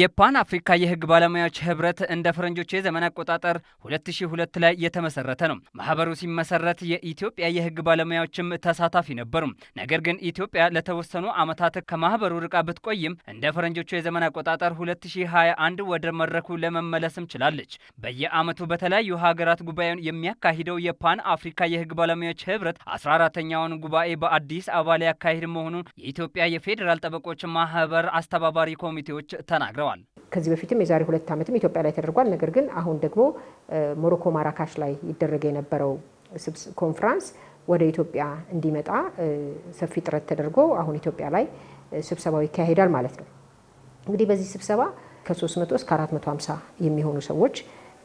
የፓን አፍሪካ የህግ ባለሙያዎች ህብረት እንደ ፈረንጆች የዘመን አቆጣጠር 2002 ላይ የተመሰረተ ነው። ማህበሩ ሲመሰረት የኢትዮጵያ የህግ ባለሙያዎችም ተሳታፊ ነበሩ። ነገር ግን ኢትዮጵያ ለተወሰኑ ዓመታት ከማህበሩ ርቃ ብትቆይም እንደ ፈረንጆቹ የዘመን አቆጣጠር 2021 ወደ መድረኩ ለመመለስም ችላለች። በየዓመቱ በተለያዩ ሀገራት ጉባኤውን የሚያካሂደው የፓን አፍሪካ የህግ ባለሙያዎች ህብረት 14ተኛውን ጉባኤ በአዲስ አበባ ሊያካሂድ መሆኑን የኢትዮጵያ የፌዴራል ጠበቆች ማህበር አስተባባሪ ኮሚቴዎች ተናግረዋል። ተናግረዋል። ከዚህ በፊትም የዛሬ ሁለት ዓመትም ኢትዮጵያ ላይ ተደርጓል። ነገር ግን አሁን ደግሞ ሞሮኮ ማራካሽ ላይ ይደረገ የነበረው ኮንፍራንስ ወደ ኢትዮጵያ እንዲመጣ ሰፊ ጥረት ተደርጎ አሁን ኢትዮጵያ ላይ ስብሰባው ይካሄዳል ማለት ነው። እንግዲህ በዚህ ስብሰባ ከ300 እስከ 450 የሚሆኑ ሰዎች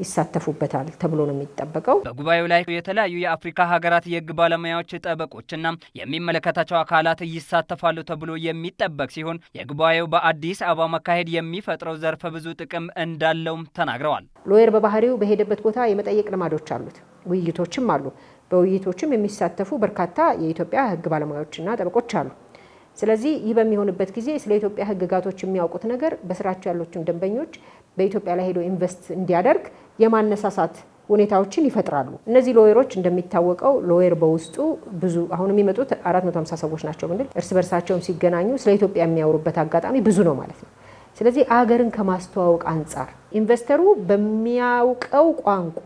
ይሳተፉበታል ተብሎ ነው የሚጠበቀው። በጉባኤው ላይ የተለያዩ የአፍሪካ ሀገራት የህግ ባለሙያዎች፣ ጠበቆችና የሚመለከታቸው አካላት ይሳተፋሉ ተብሎ የሚጠበቅ ሲሆን የጉባኤው በአዲስ አበባ መካሄድ የሚፈጥረው ዘርፈ ብዙ ጥቅም እንዳለውም ተናግረዋል። ሎየር በባህሪው በሄደበት ቦታ የመጠየቅ ልማዶች አሉት፣ ውይይቶችም አሉ። በውይይቶችም የሚሳተፉ በርካታ የኢትዮጵያ ህግ ባለሙያዎችና ጠበቆች አሉ። ስለዚህ ይህ በሚሆንበት ጊዜ ስለ ኢትዮጵያ ህግጋቶች የሚያውቁት ነገር በስራቸው ያሉትን ደንበኞች በኢትዮጵያ ላይ ሄዶ ኢንቨስት እንዲያደርግ የማነሳሳት ሁኔታዎችን ይፈጥራሉ። እነዚህ ሎየሮች እንደሚታወቀው ሎየር በውስጡ ብዙ አሁን የሚመጡት 450 ሰዎች ናቸው ብንል እርስ በርሳቸውም ሲገናኙ ስለ ኢትዮጵያ የሚያወሩበት አጋጣሚ ብዙ ነው ማለት ነው። ስለዚህ አገርን ከማስተዋወቅ አንጻር ኢንቨስተሩ በሚያውቀው ቋንቋ፣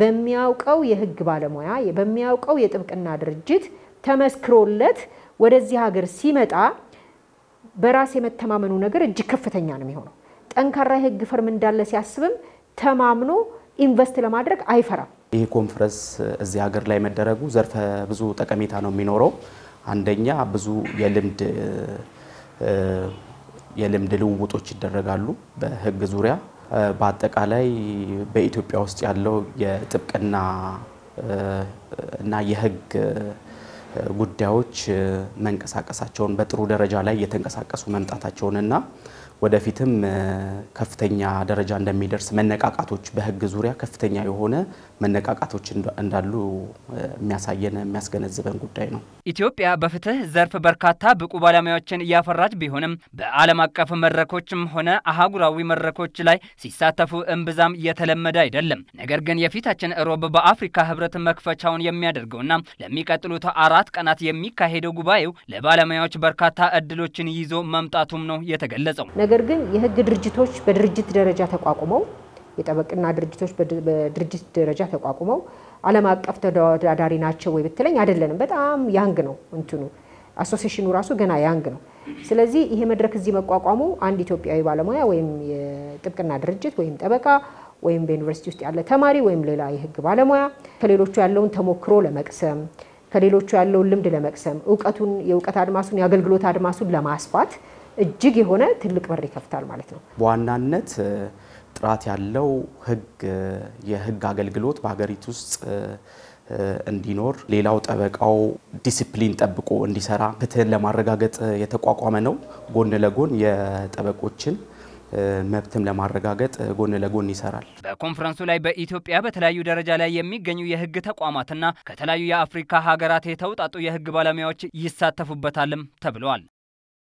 በሚያውቀው የህግ ባለሙያ፣ በሚያውቀው የጥብቅና ድርጅት ተመስክሮለት ወደዚህ ሀገር ሲመጣ በራስ የመተማመኑ ነገር እጅግ ከፍተኛ ነው የሚሆነው። ጠንካራ የህግ ፈርም እንዳለ ሲያስብም ተማምኖ ኢንቨስት ለማድረግ አይፈራም። ይህ ኮንፈረንስ እዚህ ሀገር ላይ መደረጉ ዘርፈ ብዙ ጠቀሜታ ነው የሚኖረው። አንደኛ ብዙ የልምድ የልምድ ልውውጦች ይደረጋሉ በህግ ዙሪያ። በአጠቃላይ በኢትዮጵያ ውስጥ ያለው የጥብቅና እና የህግ ጉዳዮች መንቀሳቀሳቸውን በጥሩ ደረጃ ላይ እየተንቀሳቀሱ መምጣታቸውንና ወደፊትም ከፍተኛ ደረጃ እንደሚደርስ መነቃቃቶች በህግ ዙሪያ ከፍተኛ የሆነ መነቃቃቶች እንዳሉ የሚያሳየን የሚያስገነዝበን ጉዳይ ነው። ኢትዮጵያ በፍትህ ዘርፍ በርካታ ብቁ ባለሙያዎችን እያፈራች ቢሆንም በዓለም አቀፍ መድረኮችም ሆነ አህጉራዊ መድረኮች ላይ ሲሳተፉ እምብዛም የተለመደ አይደለም። ነገር ግን የፊታችን ሮብ በአፍሪካ ህብረት መክፈቻውን የሚያደርገውና ለሚቀጥሉት አራት ቀናት የሚካሄደው ጉባኤው ለባለሙያዎች በርካታ እድሎችን ይዞ መምጣቱም ነው የተገለጸው። ነገር ግን የህግ ድርጅቶች በድርጅት ደረጃ ተቋቁመው የጠበቅና ድርጅቶች በድርጅት ደረጃ ተቋቁመው ዓለም አቀፍ ተወዳዳሪ ናቸው ወይ ብትለኝ አይደለንም። በጣም ያንግ ነው እንትኑ አሶሴሽኑ ራሱ ገና ያንግ ነው። ስለዚህ ይሄ መድረክ እዚህ መቋቋሙ አንድ ኢትዮጵያዊ ባለሙያ ወይም የጥብቅና ድርጅት ወይም ጠበቃ ወይም በዩኒቨርሲቲ ውስጥ ያለ ተማሪ ወይም ሌላ የህግ ባለሙያ ከሌሎቹ ያለውን ተሞክሮ ለመቅሰም ከሌሎቹ ያለውን ልምድ ለመቅሰም እውቀቱን የእውቀት አድማሱን የአገልግሎት አድማሱን ለማስፋት እጅግ የሆነ ትልቅ በር ይከፍታል ማለት ነው። በዋናነት ጥራት ያለው ህግ የህግ አገልግሎት በሀገሪቱ ውስጥ እንዲኖር ሌላው ጠበቃው ዲሲፕሊን ጠብቆ እንዲሰራ ፍትህን ለማረጋገጥ የተቋቋመ ነው። ጎን ለጎን የጠበቆችን መብትም ለማረጋገጥ ጎን ለጎን ይሰራል። በኮንፈረንሱ ላይ በኢትዮጵያ በተለያዩ ደረጃ ላይ የሚገኙ የህግ ተቋማትና ከተለያዩ የአፍሪካ ሀገራት የተውጣጡ የህግ ባለሙያዎች ይሳተፉበታልም ተብለዋል።